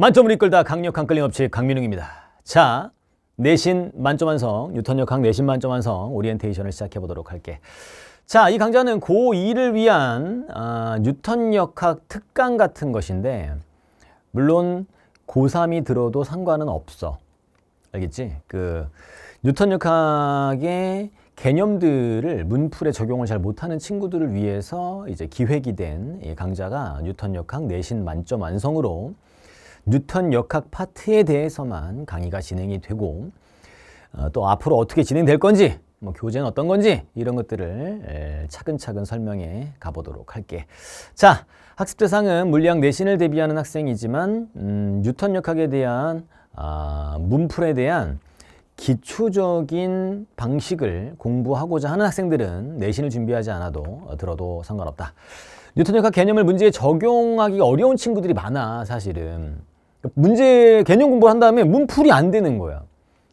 만점을 이끌다 강력한 끌림업체 강민웅입니다. 자, 내신 만점 완성, 뉴턴역 강 내신 만점 완성 오리엔테이션을 시작해 보도록 할게. 자, 이 강좌는 고2를 위한 아, 뉴턴 역학 특강 같은 것인데 물론 고3이 들어도 상관은 없어. 알겠지? 그 뉴턴 역학의 개념들을 문풀에 적용을 잘 못하는 친구들을 위해서 이제 기획이 된 강좌가 뉴턴 역학 내신 만점 완성으로 뉴턴 역학 파트에 대해서만 강의가 진행이 되고 어, 또 앞으로 어떻게 진행될 건지 뭐 교재는 어떤 건지 이런 것들을 차근차근 설명해 가보도록 할게. 자, 학습 대상은 물리학 내신을 대비하는 학생이지만 음, 뉴턴 역학에 대한 아, 문풀에 대한 기초적인 방식을 공부하고자 하는 학생들은 내신을 준비하지 않아도 어, 들어도 상관없다. 뉴턴 역학 개념을 문제에 적용하기 어려운 친구들이 많아 사실은. 문제 개념 공부를 한 다음에 문풀이 안 되는 거야.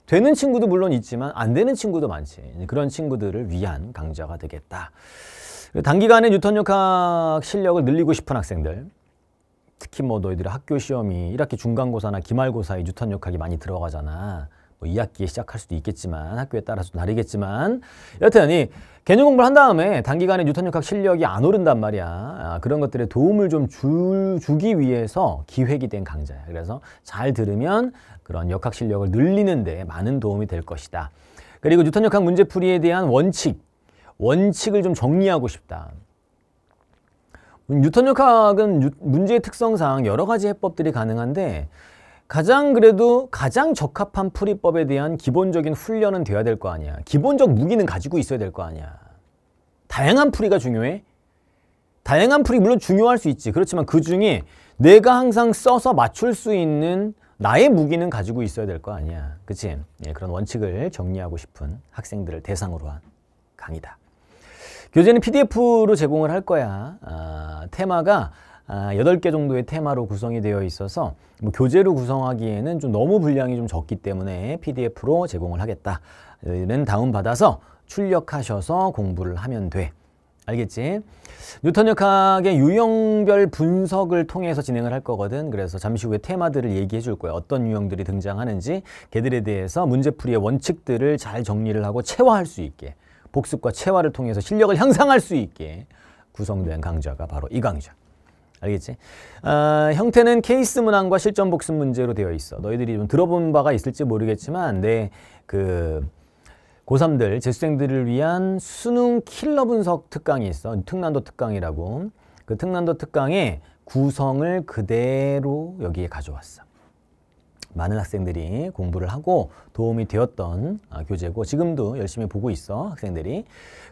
되는 친구도 물론 있지만 안 되는 친구도 많지. 그런 친구들을 위한 강좌가 되겠다. 단기간에 뉴턴 역학 실력을 늘리고 싶은 학생들 특히 뭐 너희들이 학교 시험이 1학기 중간고사나 기말고사에 뉴턴 역학이 많이 들어가잖아. 뭐 2학기에 시작할 수도 있겠지만 학교에 따라서 다르겠지만 여튼 이 개념 공부를 한 다음에 단기간에 뉴턴역학 실력이 안 오른단 말이야 아, 그런 것들에 도움을 좀 주, 주기 위해서 기획이 된 강좌야 그래서 잘 들으면 그런 역학 실력을 늘리는 데 많은 도움이 될 것이다 그리고 뉴턴역학 문제풀이에 대한 원칙 원칙을 좀 정리하고 싶다 뉴턴역학은 문제의 특성상 여러 가지 해법들이 가능한데 가장 그래도 가장 적합한 풀이법에 대한 기본적인 훈련은 돼야 될 거 아니야. 기본적 무기는 가지고 있어야 될 거 아니야. 다양한 풀이가 중요해. 다양한 풀이 물론 중요할 수 있지. 그렇지만 그 중에 내가 항상 써서 맞출 수 있는 나의 무기는 가지고 있어야 될 거 아니야. 그치? 예, 그런 원칙을 정리하고 싶은 학생들을 대상으로 한 강의다. 교재는 PDF로 제공을 할 거야. 아, 테마가 아, 여덟 개 정도의 테마로 구성이 되어 있어서 뭐 교재로 구성하기에는 좀 너무 분량이 좀 적기 때문에 PDF로 제공을 하겠다는 다운받아서 출력하셔서 공부를 하면 돼. 알겠지? 뉴턴 역학의 유형별 분석을 통해서 진행을 할 거거든. 그래서 잠시 후에 테마들을 얘기해 줄 거야. 어떤 유형들이 등장하는지 걔들에 대해서 문제풀이의 원칙들을 잘 정리를 하고 체화할 수 있게 복습과 체화를 통해서 실력을 향상할 수 있게 구성된 강좌가 바로 이 강좌. 알겠지? 어, 형태는 케이스 문항과 실전 복습 문제로 되어 있어. 너희들이 좀 들어본 바가 있을지 모르겠지만 내 그 고3들, 재수생들을 위한 수능 킬러 분석 특강이 있어. 특난도 특강이라고. 그 특난도 특강의 구성을 그대로 여기에 가져왔어. 많은 학생들이 공부를 하고 도움이 되었던 아, 교재고 지금도 열심히 보고 있어 학생들이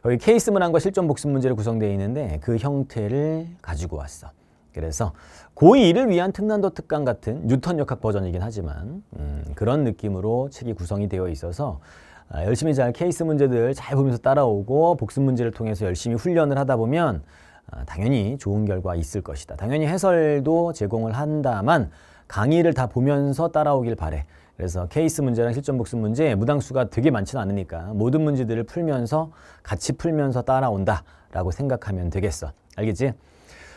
여기 케이스 문항과 실전 복습 문제로 구성되어 있는데 그 형태를 가지고 왔어 그래서 고2를 위한 특난도 특강 같은 뉴턴 역학 버전이긴 하지만 음, 그런 느낌으로 책이 구성이 되어 있어서 아, 열심히 잘 케이스 문제들 잘 보면서 따라오고 복습 문제를 통해서 열심히 훈련을 하다 보면 아, 당연히 좋은 결과 있을 것이다. 당연히 해설도 제공을 한다만 강의를 다 보면서 따라오길 바래. 그래서 케이스 문제랑 실전 복습 문제 무당수가 되게 많지는 않으니까 모든 문제들을 풀면서 같이 풀면서 따라온다라고 생각하면 되겠어. 알겠지?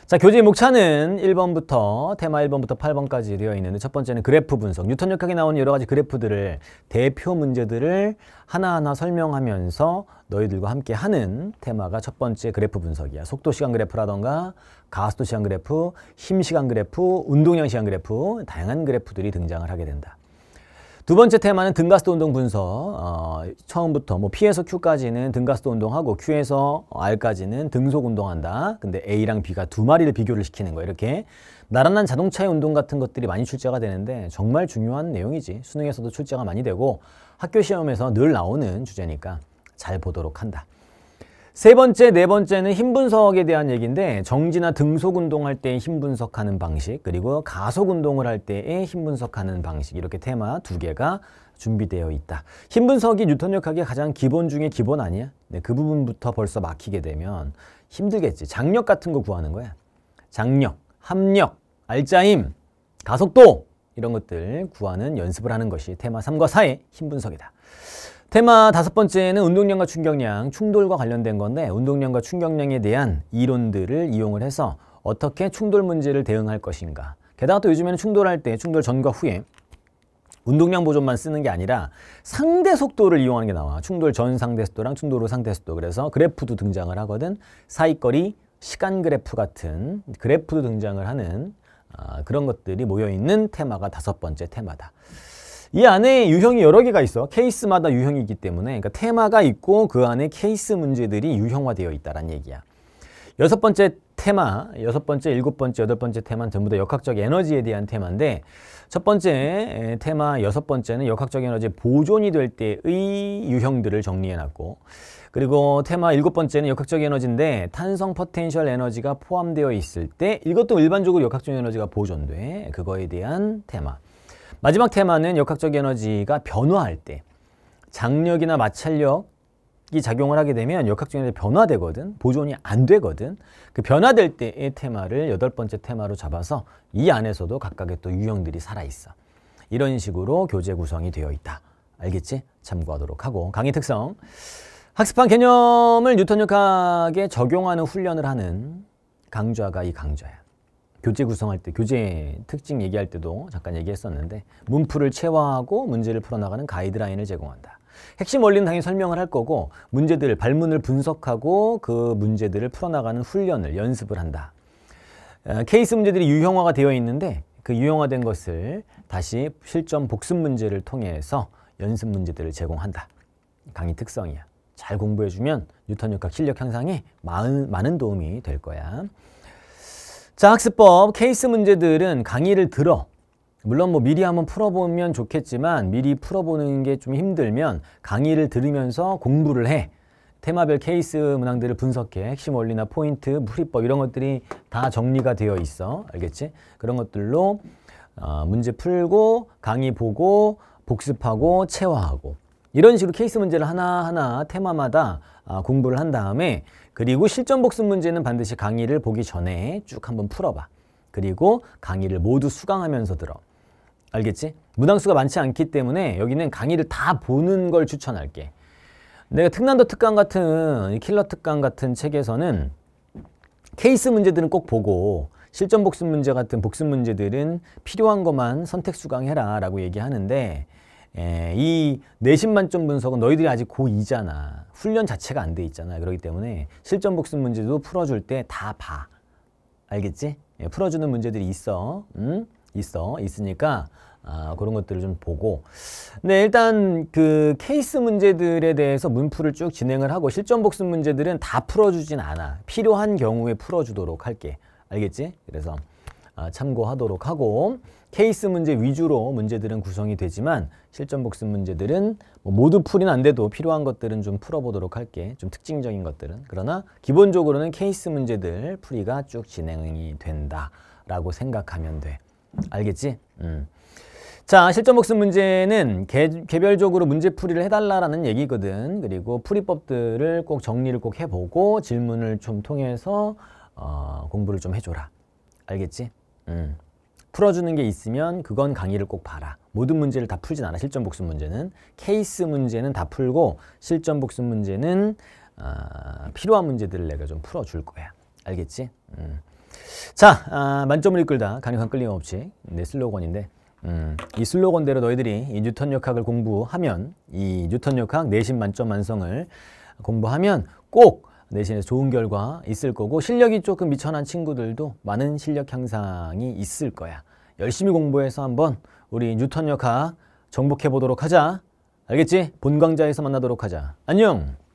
자, 교재 목차는 1번부터 테마 1번부터 8번까지 되어 있는데 첫 번째는 그래프 분석. 뉴턴 역학에 나오는 여러 가지 그래프들을 대표 문제들을 하나하나 설명하면서 너희들과 함께 하는 테마가 첫 번째 그래프 분석이야. 속도 시간 그래프라던가 가속도 시간 그래프, 힘 시간 그래프, 운동량 시간 그래프, 다양한 그래프들이 등장을 하게 된다. 두 번째 테마는 등가스도 운동 분석. 어, 처음부터 뭐 P에서 Q까지는 등가스도 운동하고 Q에서 R까지는 등속 운동한다. 근데 A랑 B가 두 마리를 비교를 시키는 거 이렇게 나란한 자동차의 운동 같은 것들이 많이 출제가 되는데 정말 중요한 내용이지. 수능에서도 출제가 많이 되고 학교 시험에서 늘 나오는 주제니까 잘 보도록 한다. 세 번째, 네 번째는 힘 분석에 대한 얘기인데 정지나 등속 운동할 때의 힘 분석하는 방식 그리고 가속 운동을 할 때의 힘 분석하는 방식 이렇게 테마 두 개가 준비되어 있다. 힘 분석이 뉴턴 역학의 가장 기본 중에 기본 아니야? 네, 그 부분부터 벌써 막히게 되면 힘들겠지. 장력 같은 거 구하는 거야. 장력, 합력, 알짜임, 가속도 이런 것들 구하는 연습을 하는 것이 테마 3과 4의 힘 분석이다. 테마 다섯 번째는 운동량과 충격량, 충돌과 관련된 건데 운동량과 충격량에 대한 이론들을 이용을 해서 어떻게 충돌 문제를 대응할 것인가. 게다가 또 요즘에는 충돌할 때 충돌 전과 후에 운동량 보존만 쓰는 게 아니라 상대 속도를 이용하는 게 나와. 충돌 전 상대 속도랑 충돌 후 상대 속도. 그래서 그래프도 등장을 하거든. 사이거리, 시간 그래프 같은 그래프도 등장을 하는 아, 그런 것들이 모여있는 테마가 다섯 번째 테마다. 이 안에 유형이 여러 개가 있어 케이스마다 유형이 기 때문에 그러니까 테마가 있고 그 안에 케이스 문제들이 유형화되어 있다는 얘기야. 여섯 번째 테마, 여섯 번째, 일곱 번째, 여덟 번째 테마는 전부 다 역학적 에너지에 대한 테마인데 첫 번째 테마 여섯 번째는 역학적 에너지 보존이 될 때의 유형들을 정리해놨고 그리고 테마 일곱 번째는 역학적 에너지인데 탄성 포텐셜 에너지가 포함되어 있을 때 이것도 일반적으로 역학적 에너지가 보존돼 그거에 대한 테마 마지막 테마는 역학적 에너지가 변화할 때 장력이나 마찰력이 작용을 하게 되면 역학적 에너지 변화되거든. 보존이 안 되거든. 그 변화될 때의 테마를 여덟 번째 테마로 잡아서 이 안에서도 각각의 또 유형들이 살아있어. 이런 식으로 교재 구성이 되어 있다. 알겠지? 참고하도록 하고 강의 특성 학습한 개념을 뉴턴 역학에 적용하는 훈련을 하는 강좌가 이 강좌야. 교재 구성할 때 교재 특징 얘기할 때도 잠깐 얘기했었는데 문풀을 체화하고 문제를 풀어나가는 가이드라인을 제공한다. 핵심 원리는 당연히 설명을 할 거고 문제들, 발문을 분석하고 그 문제들을 풀어나가는 훈련을 연습을 한다. 어, 케이스 문제들이 유형화가 되어 있는데 그 유형화된 것을 다시 실전 복습 문제를 통해서 연습 문제들을 제공한다. 강의 특성이야. 잘 공부해주면 뉴턴 육각 실력 향상에 많은 도움이 될 거야. 자, 학습법 케이스 문제들은 강의를 들어 물론 뭐 미리 한번 풀어보면 좋겠지만 미리 풀어보는 게 좀 힘들면 강의를 들으면서 공부를 해. 테마별 케이스 문항들을 분석해. 핵심 원리나 포인트, 풀이법 이런 것들이 다 정리가 되어 있어. 알겠지? 그런 것들로 어, 문제 풀고 강의 보고 복습하고 체화하고 이런 식으로 케이스 문제를 하나하나 테마마다 아, 공부를 한 다음에 그리고 실전 복습 문제는 반드시 강의를 보기 전에 쭉 한번 풀어봐. 그리고 강의를 모두 수강하면서 들어. 알겠지? 문항수가 많지 않기 때문에 여기는 강의를 다 보는 걸 추천할게. 내가 특난도 특강 같은 킬러 특강 같은 책에서는 케이스 문제들은 꼭 보고 실전 복습 문제 같은 복습 문제들은 필요한 것만 선택 수강해라 라고 얘기하는데 예, 이 내신 만점 분석은 너희들이 아직 고2잖아. 훈련 자체가 안 돼 있잖아. 그렇기 때문에 실전 복습 문제도 풀어줄 때 다 봐. 알겠지? 예, 풀어주는 문제들이 있어. 응? 음? 있어. 있으니까 아, 그런 것들을 좀 보고 네, 일단 그 케이스 문제들에 대해서 문풀을 쭉 진행을 하고 실전 복습 문제들은 다 풀어주진 않아. 필요한 경우에 풀어주도록 할게. 알겠지? 그래서 아, 참고하도록 하고 케이스 문제 위주로 문제들은 구성이 되지만 실전 복습 문제들은 뭐 모두 풀이는 안 돼도 필요한 것들은 좀 풀어보도록 할게. 좀 특징적인 것들은. 그러나 기본적으로는 케이스 문제들 풀이가 쭉 진행이 된다라고 생각하면 돼. 알겠지? 음. 자, 실전 복습 문제는 개, 별적으로 문제 풀이를 해달라라는 얘기거든. 그리고 풀이법들을 꼭 정리를 꼭 해보고 질문을 좀 통해서 어, 공부를 좀 해줘라. 알겠지? 음. 풀어주는 게 있으면 그건 강의를 꼭 봐라. 모든 문제를 다 풀진 않아. 실전 복습 문제는. 케이스 문제는 다 풀고 실전 복습 문제는 어, 필요한 문제들을 내가 좀 풀어줄 거야. 알겠지? 음. 자, 아, 만점을 이끌다. 강력한 끌림 없이. 내 슬로건인데 음, 이 슬로건대로 너희들이 이 뉴턴 역학을 공부하면 이 뉴턴 역학 내신 만점 완성을 공부하면 꼭 내신에서 좋은 결과 있을 거고 실력이 조금 미천한 친구들도 많은 실력 향상이 있을 거야. 열심히 공부해서 한번 우리 뉴턴 역학 정복해 보도록 하자. 알겠지? 본 강좌에서 만나도록 하자. 안녕!